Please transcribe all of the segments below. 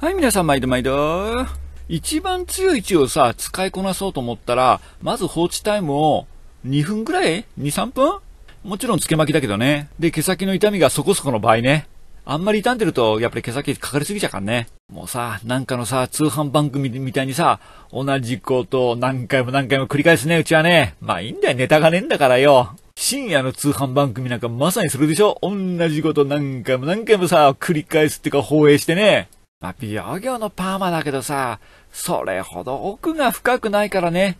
はい、皆さん毎度毎度。一番強い位置をさ、使いこなそうと思ったら、まず放置タイムを2分くらい ?2、3分もちろん付け巻きだけどね。で、毛先の痛みがそこそこの場合ね。あんまり傷んでると、やっぱり毛先かかりすぎちゃうからね。もうさ、なんかのさ、通販番組みたいにさ、同じことを何回も何回も繰り返すね、うちはね。まあいいんだよ、ネタがねえんだからよ。深夜の通販番組なんかまさにするでしょ同じこと何回も何回もさ、繰り返すっていうか放映してね。まあ、美容業のパーマだけどさ、それほど奥が深くないからね。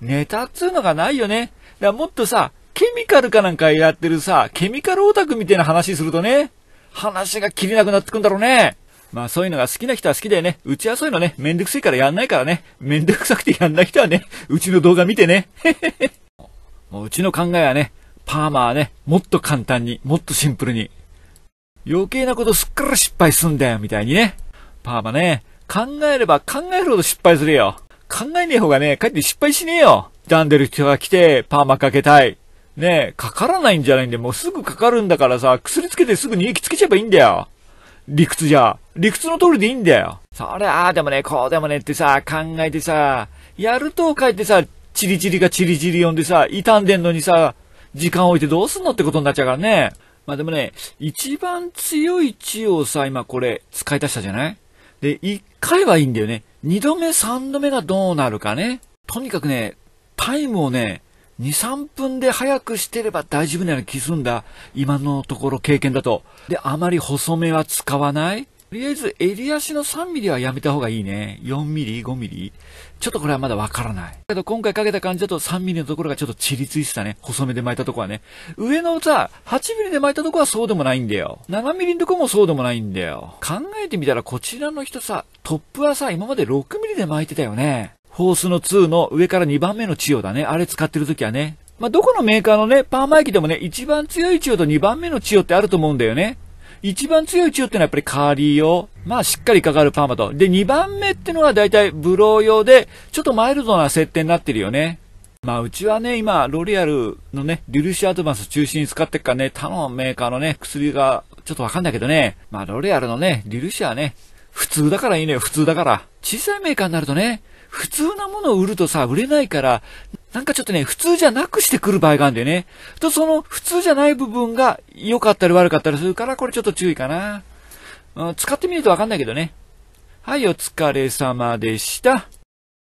ネタっつうのがないよね。だからもっとさ、ケミカルかなんかやってるさ、ケミカルオタクみたいな話するとね、話が切れなくなってくんだろうね。まあそういうのが好きな人は好きだよね。うちはそういうのね、めんどくさいからやんないからね。めんどくさくてやんない人はね、うちの動画見てね。もううちの考えはね、パーマはね、もっと簡単に、もっとシンプルに。余計なことすっから失敗すんだよ、みたいにね。パーマね、考えれば考えるほど失敗するよ。考えねえ方がね、かえって失敗しねえよ。傷んでる人が来て、パーマかけたい。ねえ、かからないんじゃないんで、もうすぐかかるんだからさ、薬つけてすぐに息つけちゃえばいいんだよ。理屈じゃ。理屈の通りでいいんだよ。そりゃあ、でもね、こうでもねってさ、考えてさ、やると書いてさ、チリチリがチリチリ呼んでさ、傷んでんのにさ、時間置いてどうすんのってことになっちゃうからね。まあでもね、一番強い血をさ、今これ、使い出したじゃないで、1回はいいんだよね。2度目、3度目がどうなるかね。とにかくね、タイムをね、2、3分で早くしてれば大丈夫なような気すんだ。今のところ経験だと。で、あまり細めは使わない。とりあえず、襟足の3 m m はやめた方がいいね。4 m m ?5 m m ちょっとこれはまだわからない。けど今回かけた感じだと3 m m のところがちょっとチリついてたね。細めで巻いたとこはね。上のさ、8 m m で巻いたとこはそうでもないんだよ。7ミリのとこもそうでもないんだよ。考えてみたらこちらの人さ、トップはさ、今まで6 m m で巻いてたよね。ホースの2の上から2番目のチヨだね。あれ使ってる時はね。まあ、どこのメーカーのね、パーマ液でもね、一番強いチヨと2番目のチヨってあると思うんだよね。一番強い中っていうのはやっぱりカーリー用。まあしっかりかかるパーマと。で、二番目ってのは大体ブロー用で、ちょっとマイルドな設定になってるよね。まあうちはね、今、ロリアルのね、リルシアドバンス中心に使ってっからね、他のメーカーのね、薬がちょっとわかんないけどね。まあロリアルのね、リルシアはね、普通だからいいね普通だから。小さいメーカーになるとね、普通なものを売るとさ、売れないから、なんかちょっとね、普通じゃなくしてくる場合があるんだよね。と、その普通じゃない部分が良かったり悪かったりするから、これちょっと注意かな。うん、使ってみるとわかんないけどね。はい、お疲れ様でした。